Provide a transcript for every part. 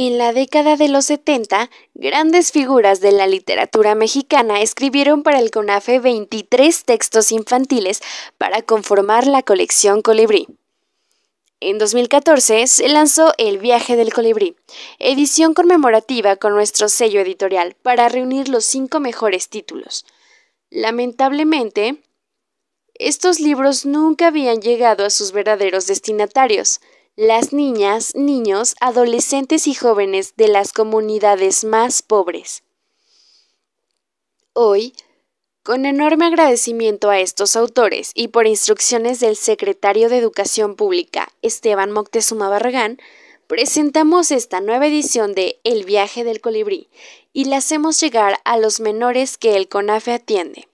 En la década de los 70, grandes figuras de la literatura mexicana escribieron para el CONAFE 23 textos infantiles para conformar la colección Colibrí. En 2014 se lanzó El viaje del colibrí, edición conmemorativa con nuestro sello editorial para reunir los cinco mejores títulos. Lamentablemente, estos libros nunca habían llegado a sus verdaderos destinatarios, las niñas, niños, adolescentes y jóvenes de las comunidades más pobres. Hoy, con enorme agradecimiento a estos autores y por instrucciones del secretario de Educación Pública, Esteban Moctezuma Barragán, presentamos esta nueva edición de El viaje del colibrí y la hacemos llegar a los menores que el CONAFE atiende.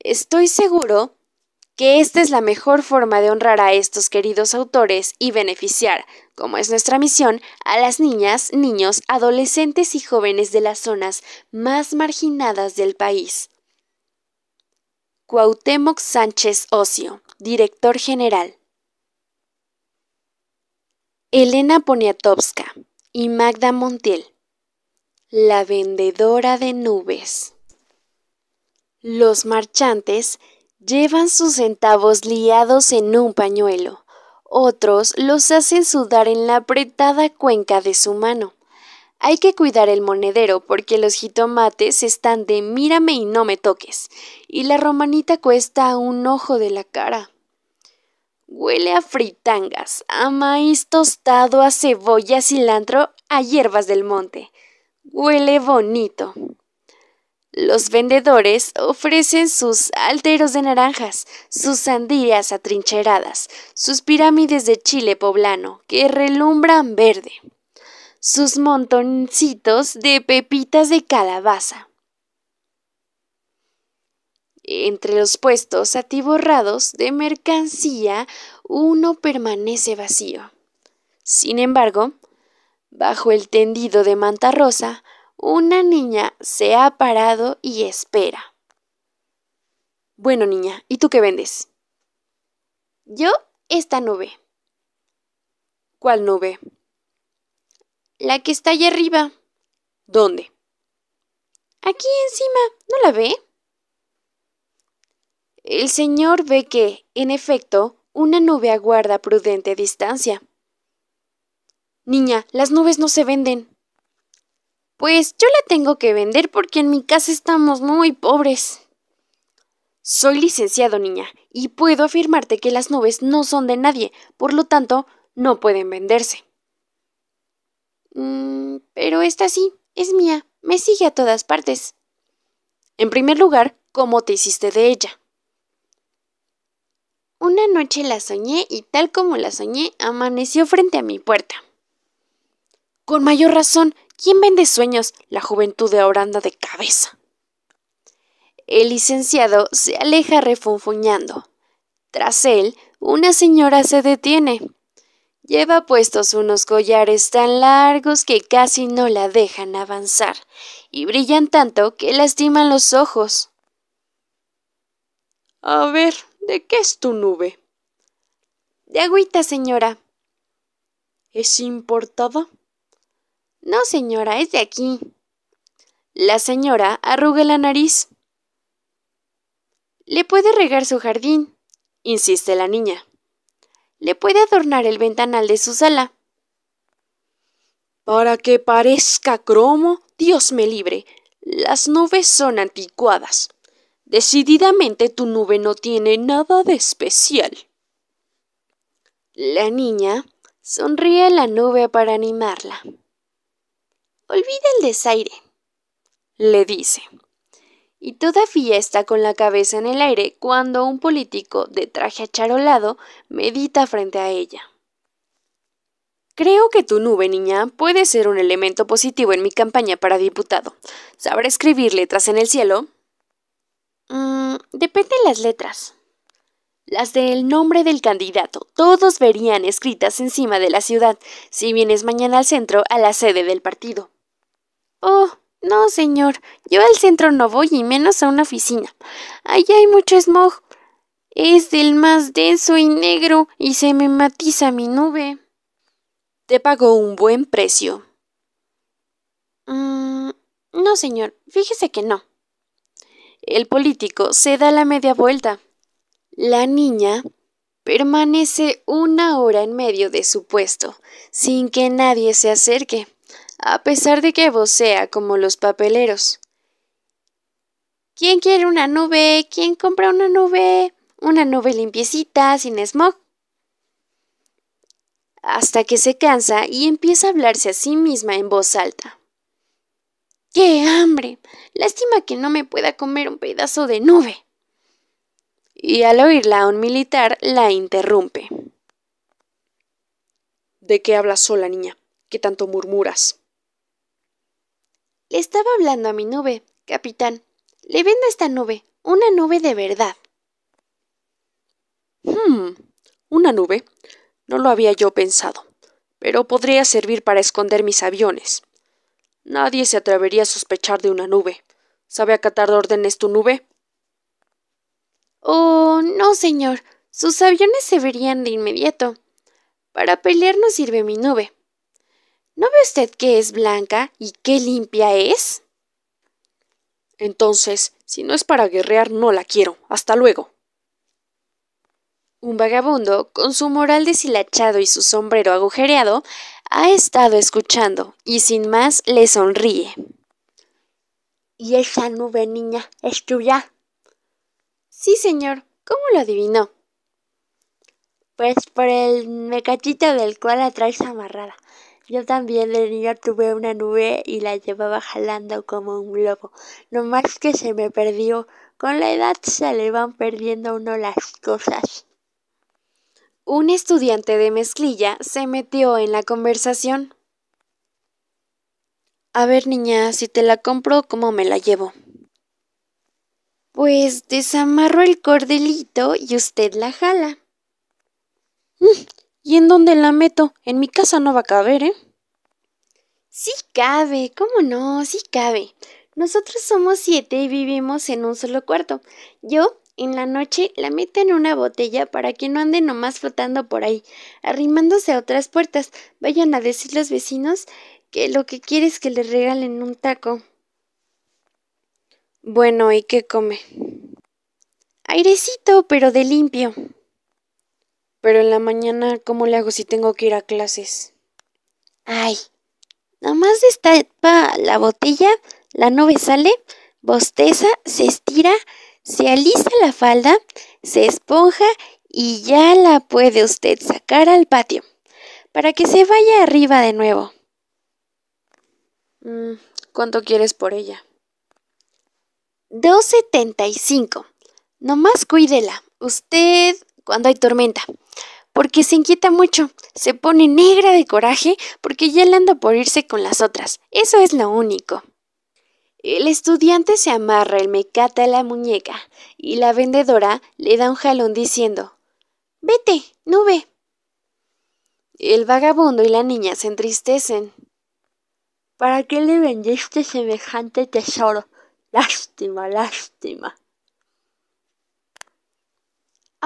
Estoy seguro que esta es la mejor forma de honrar a estos queridos autores y beneficiar, como es nuestra misión, a las niñas, niños, adolescentes y jóvenes de las zonas más marginadas del país. Cuauhtémoc Sánchez Ocio, director general. Elena Poniatowska y Magda Montiel. La vendedora de nubes. Los marchantes Llevan sus centavos liados en un pañuelo. Otros los hacen sudar en la apretada cuenca de su mano. Hay que cuidar el monedero porque los jitomates están de mírame y no me toques, y la romanita cuesta un ojo de la cara. Huele a fritangas, a maíz tostado, a cebolla, cilantro, a hierbas del monte. Huele bonito. Los vendedores ofrecen sus alteros de naranjas, sus sandías atrincheradas, sus pirámides de chile poblano que relumbran verde, sus montoncitos de pepitas de calabaza. Entre los puestos atiborrados de mercancía, uno permanece vacío. Sin embargo, bajo el tendido de manta rosa, una niña se ha parado y espera. Bueno, niña, ¿y tú qué vendes? Yo, esta nube. ¿Cuál nube? La que está allá arriba. ¿Dónde? Aquí encima, ¿no la ve? El señor ve que, en efecto, una nube aguarda prudente distancia. Niña, las nubes no se venden. Pues yo la tengo que vender porque en mi casa estamos muy pobres. Soy licenciado, niña, y puedo afirmarte que las nubes no son de nadie, por lo tanto, no pueden venderse. Mm, pero esta sí, es mía, me sigue a todas partes. En primer lugar, ¿cómo te hiciste de ella? Una noche la soñé y tal como la soñé, amaneció frente a mi puerta. Con mayor razón, ¿Quién vende sueños? La juventud de ahora anda de cabeza. El licenciado se aleja refunfuñando. Tras él, una señora se detiene. Lleva puestos unos collares tan largos que casi no la dejan avanzar, y brillan tanto que lastiman los ojos. A ver, ¿de qué es tu nube? De agüita, señora. ¿Es importada? No, señora, es de aquí. La señora arruga la nariz. Le puede regar su jardín, insiste la niña. Le puede adornar el ventanal de su sala. Para que parezca cromo, Dios me libre. Las nubes son anticuadas. Decididamente tu nube no tiene nada de especial. La niña sonríe a la nube para animarla. Olvida el desaire, le dice. Y todavía está con la cabeza en el aire cuando un político de traje acharolado medita frente a ella. Creo que tu nube, niña, puede ser un elemento positivo en mi campaña para diputado. ¿Sabrá escribir letras en el cielo? Mm, depende de las letras. Las del nombre del candidato, todos verían escritas encima de la ciudad, si vienes mañana al centro a la sede del partido. Oh, no, señor, yo al centro no voy y menos a una oficina. Allá hay mucho smog. Es del más denso y negro y se me matiza mi nube. Te pago un buen precio. Mm, no, señor, fíjese que no. El político se da la media vuelta. La niña permanece una hora en medio de su puesto, sin que nadie se acerque a pesar de que vocea como los papeleros. ¿Quién quiere una nube? ¿Quién compra una nube? Una nube limpiecita, sin smog. Hasta que se cansa y empieza a hablarse a sí misma en voz alta. ¡Qué hambre! Lástima que no me pueda comer un pedazo de nube. Y al oírla, un militar la interrumpe. ¿De qué hablas sola, niña? ¿Qué tanto murmuras? Le estaba hablando a mi nube, capitán. Le vendo esta nube, una nube de verdad. Hmm, una nube. No lo había yo pensado, pero podría servir para esconder mis aviones. Nadie se atrevería a sospechar de una nube. ¿Sabe acatar órdenes tu nube? Oh, no, señor. Sus aviones se verían de inmediato. Para pelear no sirve mi nube. ¿No ve usted que es blanca y qué limpia es? Entonces, si no es para guerrear, no la quiero. Hasta luego. Un vagabundo, con su moral deshilachado y su sombrero agujereado, ha estado escuchando y sin más le sonríe. ¿Y esa nube, niña, es tuya? Sí, señor. ¿Cómo lo adivinó? Pues por el mecatito del cual la traes amarrada. Yo también de niña, tuve una nube y la llevaba jalando como un globo, más que se me perdió. Con la edad se le van perdiendo uno las cosas. Un estudiante de mezclilla se metió en la conversación. A ver, niña, si te la compro, ¿cómo me la llevo? Pues desamarro el cordelito y usted la jala. Mm. ¿Y en dónde la meto? En mi casa no va a caber, ¿eh? Sí cabe, ¿cómo no? Sí cabe. Nosotros somos siete y vivimos en un solo cuarto. Yo, en la noche, la meto en una botella para que no ande nomás flotando por ahí, arrimándose a otras puertas. Vayan a decir los vecinos que lo que quiere es que le regalen un taco. Bueno, ¿y qué come? Airecito, pero de limpio. Pero en la mañana, ¿cómo le hago si tengo que ir a clases? Ay, nomás destapa la botella, la nube sale, bosteza, se estira, se alisa la falda, se esponja y ya la puede usted sacar al patio para que se vaya arriba de nuevo. Mm, ¿Cuánto quieres por ella? 2.75. Nomás cuídela. Usted cuando hay tormenta, porque se inquieta mucho, se pone negra de coraje porque ya le anda por irse con las otras. Eso es lo único. El estudiante se amarra el mecate a la muñeca y la vendedora le da un jalón diciendo Vete, nube. El vagabundo y la niña se entristecen. ¿Para qué le vendiste semejante tesoro? Lástima, lástima.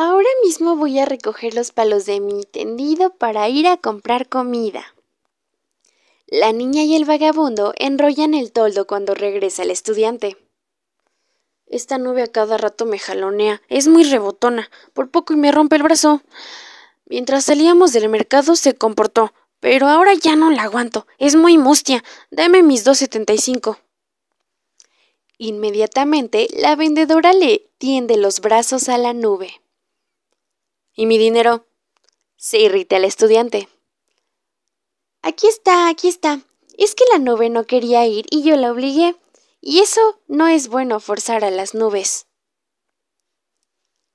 Ahora mismo voy a recoger los palos de mi tendido para ir a comprar comida. La niña y el vagabundo enrollan el toldo cuando regresa el estudiante. Esta nube a cada rato me jalonea, es muy rebotona, por poco y me rompe el brazo. Mientras salíamos del mercado se comportó, pero ahora ya no la aguanto, es muy mustia. Dame mis 275. Inmediatamente la vendedora le tiende los brazos a la nube. ¿Y mi dinero? Se irrita el estudiante. Aquí está, aquí está. Es que la nube no quería ir y yo la obligué. Y eso no es bueno forzar a las nubes.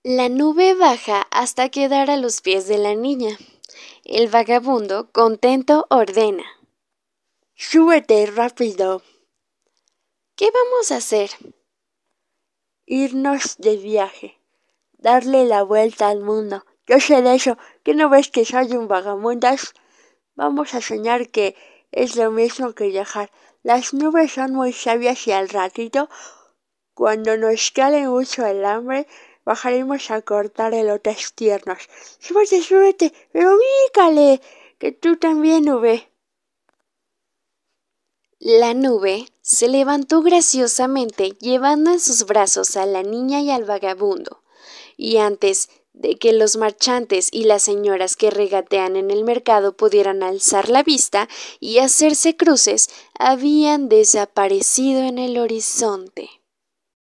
La nube baja hasta quedar a los pies de la niña. El vagabundo, contento, ordena. Súbete rápido. ¿Qué vamos a hacer? Irnos de viaje, darle la vuelta al mundo yo sé de eso. Que no ves que soy un vagabundo? Vamos a soñar que es lo mismo que viajar. Las nubes son muy sabias y al ratito, cuando nos cale mucho el hambre, bajaremos a cortar elotes tiernos. Súbete, súbete, pero mícale, que tú también nube. La nube se levantó graciosamente llevando en sus brazos a la niña y al vagabundo, y antes de que los marchantes y las señoras que regatean en el mercado pudieran alzar la vista y hacerse cruces habían desaparecido en el horizonte.